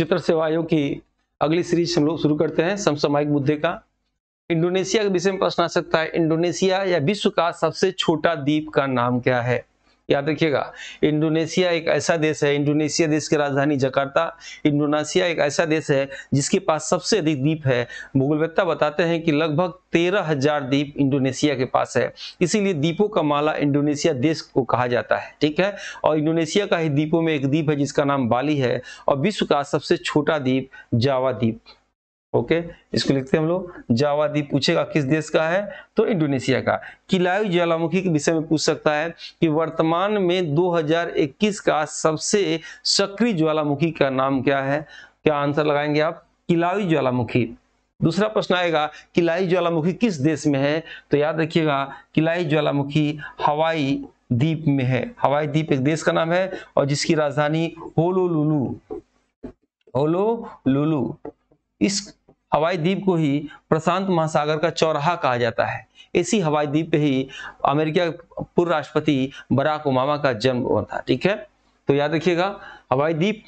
चित्र सेवा आयोग की अगली सीरीज हम लोग शुरू करते हैं समसामयिक मुद्दे का इंडोनेशिया के विषय में प्रश्न आ सकता है इंडोनेशिया या विश्व का सबसे छोटा द्वीप का नाम क्या है याद रखिएगा इंडोनेशिया एक ऐसा देश है इंडोनेशिया देश की राजधानी जकार्ता इंडोनेशिया एक ऐसा देश है जिसके पास सबसे अधिक द्वीप है भूगोलवेत्ता बताते हैं कि लगभग तेरह हजार द्वीप इंडोनेशिया के पास है इसीलिए द्वीपों का माला इंडोनेशिया देश को कहा जाता है ठीक है और इंडोनेशिया का ही द्वीपों में एक द्वीप है जिसका नाम बाली है और विश्व का सबसे छोटा द्वीप जावा द्वीप ओके okay? इसको लिखते हैं हम लोग जावा पूछेगा किस देश का है तो इंडोनेशिया का किलायु ज्वालामुखी के विषय में पूछ सकता है कि वर्तमान में 2021 का सबसे सक्रिय ज्वालामुखी का नाम क्या है क्या आंसर लगाएंगे आप किलायु ज्वालामुखी दूसरा प्रश्न आएगा किलाई ज्वालामुखी किस देश में है तो याद रखिएगा किलाई ज्वालामुखी हवाई द्वीप में है हवाई द्वीप एक देश का नाम है और जिसकी राजधानी होलो लुलू इस हवाई द्वीप को ही प्रशांत महासागर का चौराहा कहा जाता है इसी हवाई द्वीप पे ही अमेरिका पूर्व राष्ट्रपति बराक ओबामा का जन्म हुआ था ठीक है तो याद रखिएगा हवाई द्वीप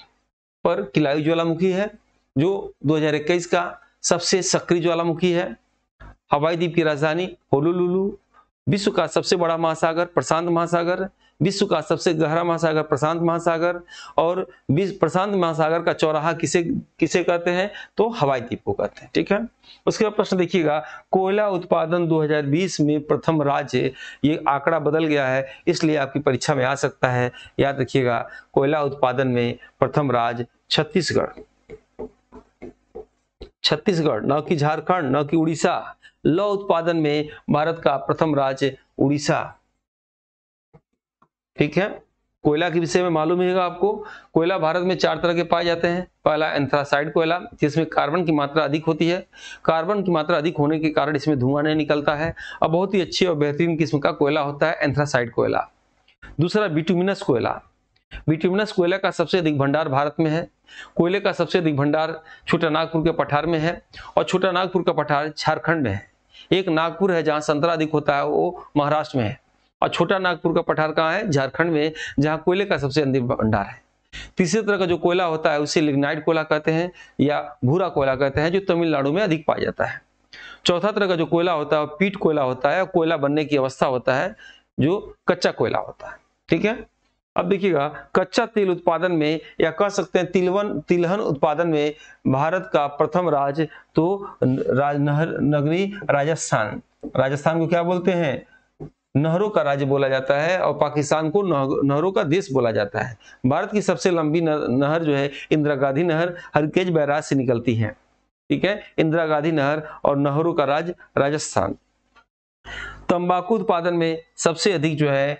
पर किलाई ज्वालामुखी है जो 2021 का सबसे सक्रिय ज्वालामुखी है हवाई द्वीप की राजधानी होलुलुलु विश्व का सबसे बड़ा महासागर प्रशांत महासागर विश्व का सबसे गहरा महासागर प्रशांत महासागर और प्रशांत महासागर का चौराहा किसे किसे कहते हैं तो हवाई द्वीप को कहते हैं ठीक है उसके बाद प्रश्न देखिएगा कोयला उत्पादन 2020 में प्रथम राज्य ये आंकड़ा बदल गया है इसलिए आपकी परीक्षा में आ सकता है याद रखिएगा कोयला उत्पादन में प्रथम राज छत्तीसगढ़ छत्तीसगढ़ न कि झारखंड न कि उड़ीसा लौ उत्पादन में भारत का प्रथम राज्य उड़ीसा ठीक है कोयला के विषय में मालूम है आपको कोयला भारत में चार तरह के पाए जाते हैं पहला एंथ्रासाइड कोयला जिसमें कार्बन की मात्रा अधिक होती है कार्बन की मात्रा अधिक होने के कारण इसमें धुआं नहीं निकलता है और बहुत ही अच्छी और बेहतरीन किस्म का कोयला होता है एंथ्रासाइड कोयला दूसरा बिटुमिनस कोयला बिटुमिनस कोयला का सबसे अधिक भंडार भारत में है कोयले का सबसे अधिक भंडार छोटा नागपुर के पठार में है और छोटा नागपुर का पठार झारखंड में है एक नागपुर है जहाँ संतरा अधिक होता है वो महाराष्ट्र में है और छोटा नागपुर का पठार कहाँ है झारखंड में जहाँ कोयले का सबसे अंतिम भंडार है तीसरे तरह का जो कोयला होता है उसे लिग्नाइट कोयला कहते हैं या भूरा कोयला कहते हैं जो तमिलनाडु में अधिक पाया जाता है चौथा तरह का जो कोयला होता है पीट कोयला होता है कोयला बनने की अवस्था होता है जो कच्चा कोयला होता है ठीक है अब देखिएगा कच्चा तेल उत्पादन में या कह सकते हैं तिलवन तिलहन उत्पादन में भारत का प्रथम राज्य तो राजनहर नगरी राजस्थान राजस्थान को क्या बोलते हैं नहरों का राज्य बोला जाता है और पाकिस्तान को नहरों का देश बोला जाता है भारत की सबसे लंबी नहर जो है इंदिरा गांधी नहर हरकेज बैराज से निकलती है ठीक है इंदिरा गांधी नहर और नहरों का राज्य राजस्थान तंबाकू उत्पादन में सबसे अधिक जो है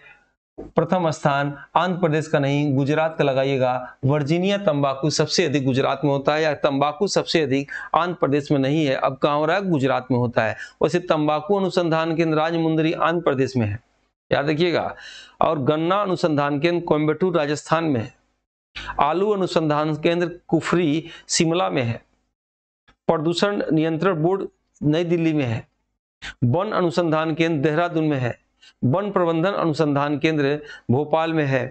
प्रथम स्थान आंध्र प्रदेश का नहीं गुजरात का लगाइएगा वर्जीनिया तंबाकू सबसे अधिक गुजरात में होता है या तंबाकू सबसे अधिक आंध्र प्रदेश में नहीं है अब कहाँ हो रहा है गुजरात में होता है वैसे तंबाकू अनुसंधान केंद्र राजमुंदरी आंध्र प्रदेश में है याद रखिएगा और गन्ना अनुसंधान केंद्र कोयम्बटूर राजस्थान में है आलू अनुसंधान केंद्र कुफरी शिमला में है प्रदूषण नियंत्रण बोर्ड नई दिल्ली में है वन अनुसंधान केंद्र देहरादून में है वन प्रबंधन अनुसंधान केंद्र भोपाल में है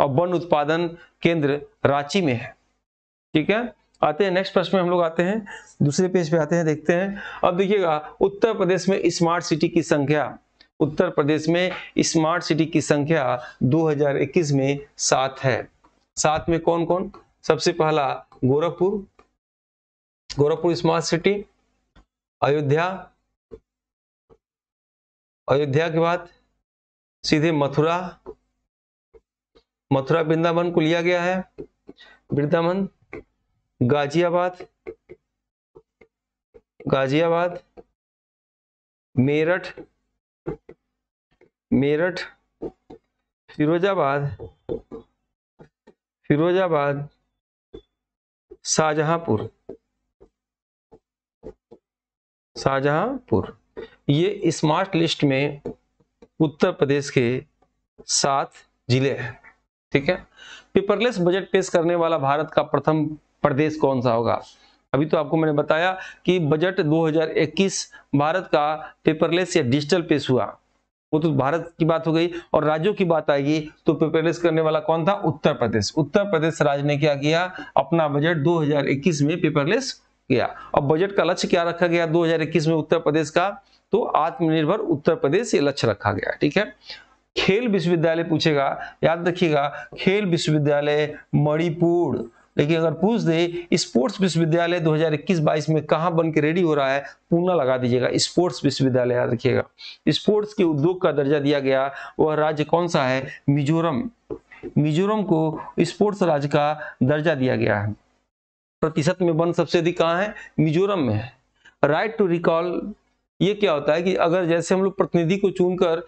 और वन उत्पादन केंद्र रांची में है ठीक है आते हैं नेक्स्ट प्रश्न में हम लोग आते हैं दूसरे पेज पे आते हैं देखते हैं अब देखिएगा उत्तर प्रदेश में स्मार्ट सिटी की संख्या उत्तर प्रदेश में स्मार्ट सिटी की संख्या 2021 में सात है सात में कौन कौन सबसे पहला गोरखपुर गोरखपुर स्मार्ट सिटी अयोध्या अयोध्या के बाद सीधे मथुरा मथुरा वृंदावन को लिया गया है वृंदावन गाजियाबाद गाजियाबाद मेरठ मेरठ फिरोजाबाद फिरोजाबाद शाहजहांपुर शाहजहांपुर ये स्मार्ट लिस्ट में उत्तर प्रदेश के सात जिले हैं ठीक है पेपरलेस बजट पेश करने वाला भारत का प्रथम प्रदेश कौन सा होगा अभी तो आपको मैंने बताया कि बजट 2021 भारत का पेपरलेस या डिजिटल पेश हुआ वो तो भारत की बात हो गई और राज्यों की बात आएगी तो पेपरलेस करने वाला कौन था उत्तर प्रदेश उत्तर प्रदेश राज्य ने क्या किया अपना बजट 2021 में पेपरलेस किया और बजट का लक्ष्य क्या रखा गया 2021 में उत्तर प्रदेश का तो आत्मनिर्भर उत्तर प्रदेश ये लक्ष्य रखा गया ठीक है खेल विश्वविद्यालय पूछेगा याद रखिएगा खेल विश्वविद्यालय मणिपुर लेकिन अगर पूछ दे स्पोर्ट्स विश्वविद्यालय 2021-22 में कहा बन के रेडी हो रहा है पूना लगा दीजिएगा स्पोर्ट्स विश्वविद्यालय याद रखिएगा स्पोर्ट्स के उद्योग का दर्जा दिया गया वह राज्य कौन सा है मिजोरम मिजोरम को स्पोर्ट्स राज्य का दर्जा दिया गया है प्रतिशत में बन सबसे अधिक कहा है मिजोरम में है राइट टू रिकॉल ये क्या होता है कि अगर जैसे हम लोग प्रतिनिधि को चुनकर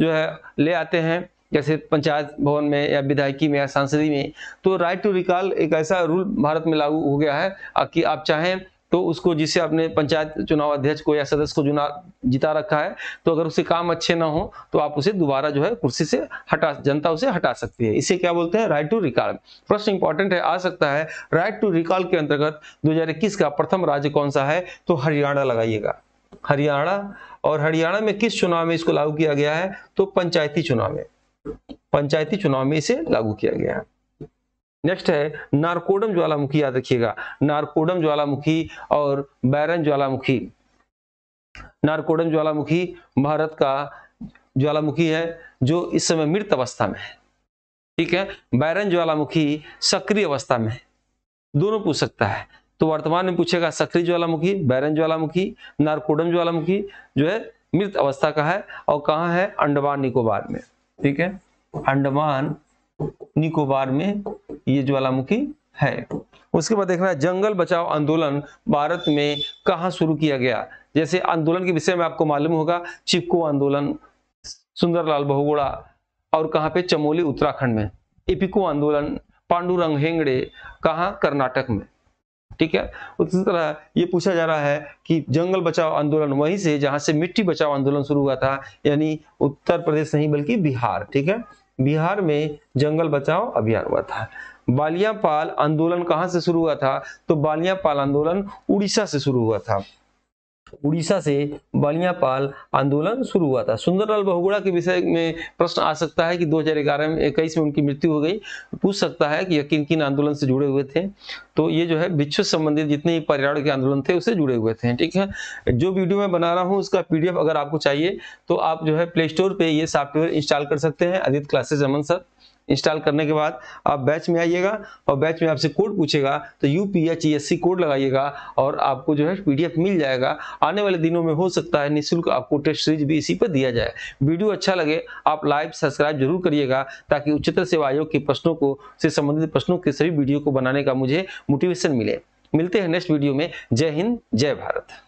जो है ले आते हैं जैसे पंचायत भवन में या विधायकी में या सांसदी में तो राइट टू रिकॉल एक ऐसा रूल भारत में लागू हो गया है कि आप चाहें तो उसको जिसे आपने पंचायत चुनाव अध्यक्ष को या सदस्य को चुना जिता रखा है तो अगर उसे काम अच्छे ना हो तो आप उसे दोबारा जो है कुर्सी से हटा जनता उसे हटा सकती है इसे क्या बोलते हैं राइट टू रिकॉल प्रश्न इंपॉर्टेंट है आ सकता है राइट टू रिकॉल के अंतर्गत दो का प्रथम राज्य कौन सा है तो हरियाणा लगाइएगा हरियाणा और हरियाणा में किस चुनाव में इसको लागू किया गया है तो पंचायती चुनाव में पंचायती चुनाव में इसे लागू किया गया है नेक्स्ट है नारकोडम ज्वालामुखी याद रखिएगा नारकोडम ज्वालामुखी और बैरन ज्वालामुखी नारकोडम ज्वालामुखी भारत का ज्वालामुखी है जो इस समय मृत अवस्था में है ठीक है बैरन ज्वालामुखी सक्रिय अवस्था में है दोनों पूछ सकता है तो वर्तमान में पूछेगा सक्रिय ज्वालामुखी बैरन ज्वालामुखी नारकोडम ज्वालामुखी जो है मृत अवस्था का है और कहा है अंडमान निकोबार में ठीक है अंडमान निकोबार में ये ज्वालामुखी है उसके बाद देखना है जंगल बचाओ आंदोलन भारत में कहा शुरू किया गया जैसे आंदोलन के विषय में आपको मालूम होगा चिपको आंदोलन सुंदरलाल बहुगुड़ा और कहाँ पे चमोली उत्तराखंड में इपिको आंदोलन पांडुरंग हेंगड़े कहाँ कर्नाटक में ठीक है उसी तरह ये पूछा जा रहा है कि जंगल बचाओ आंदोलन वहीं से जहां से मिट्टी बचाओ आंदोलन शुरू हुआ था यानी उत्तर प्रदेश नहीं बल्कि बिहार ठीक है बिहार में जंगल बचाओ अभियान हुआ था बालियापाल आंदोलन कहाँ से शुरू हुआ था तो बालियापाल आंदोलन उड़ीसा से शुरू हुआ था उड़ीसा से बलियापाल आंदोलन शुरू हुआ था सुंदरलाल बहुगुड़ा के विषय में प्रश्न आ सकता है कि 2011 में इक्कीस में उनकी मृत्यु हो गई पूछ सकता है कि किन किन आंदोलन से जुड़े हुए थे तो ये जो है भिक्षु संबंधित जितने पर्यावरण के आंदोलन थे उससे जुड़े हुए थे ठीक है जो वीडियो मैं बना रहा हूँ उसका पीडीएफ अगर आपको चाहिए तो आप जो है प्ले स्टोर पर ये सॉफ्टवेयर इंस्टॉल कर सकते हैं Adit classes Aman sir install करने के बाद आप बैच में आइएगा और बैच में आपसे कोड पूछेगा तो U P H E S C code लगाइएगा और आपको जो है एफ मिल जाएगा आने वाले दिनों में हो सकता है निःशुल्क आपको टेस्ट सीरीज भी इसी पर दिया जाए वीडियो अच्छा लगे आप लाइव सब्सक्राइब जरूर करिएगा ताकि उच्चतर सेवा आयोग के प्रश्नों को से संबंधित प्रश्नों के सभी वीडियो को बनाने का मुझे मोटिवेशन मिले मिलते हैं नेक्स्ट वीडियो में जय हिंद जय भारत